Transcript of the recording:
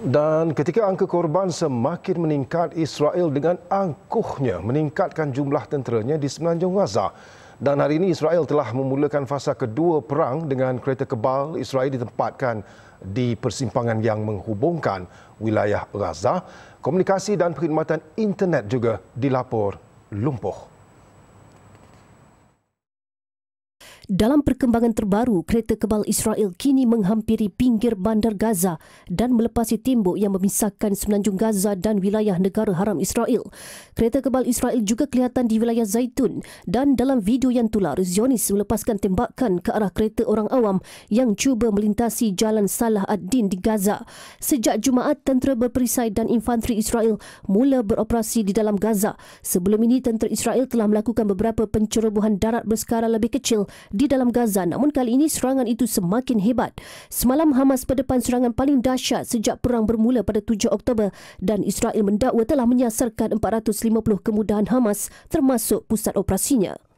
Dan ketika angka korban semakin meningkat, Israel dengan angkuhnya meningkatkan jumlah tenteranya di semenanjung Gaza. Dan hari ini Israel telah memulakan fasa kedua perang dengan kereta kebal Israel ditempatkan di persimpangan yang menghubungkan wilayah Gaza. Komunikasi dan perkhidmatan internet juga dilaporkan lumpuh. Dalam perkembangan terbaru, kereta kebal Israel kini menghampiri pinggir bandar Gaza dan melepasi tembok yang memisahkan semenanjung Gaza dan wilayah negara haram Israel. Kereta kebal Israel juga kelihatan di wilayah Zaitun dan dalam video yang tular, Zionis melepaskan tembakan ke arah kereta orang awam yang cuba melintasi jalan Salah Ad-Din di Gaza. Sejak Jumaat, tentera berperisai dan infanteri Israel mula beroperasi di dalam Gaza. Sebelum ini, tentera Israel telah melakukan beberapa pencerobohan darat berskala lebih kecil di dalam Gaza namun kali ini serangan itu semakin hebat. Semalam Hamas berdepan serangan paling dahsyat sejak perang bermula pada 7 Oktober dan Israel mendakwa telah menyasarkan 450 kemudahan Hamas termasuk pusat operasinya.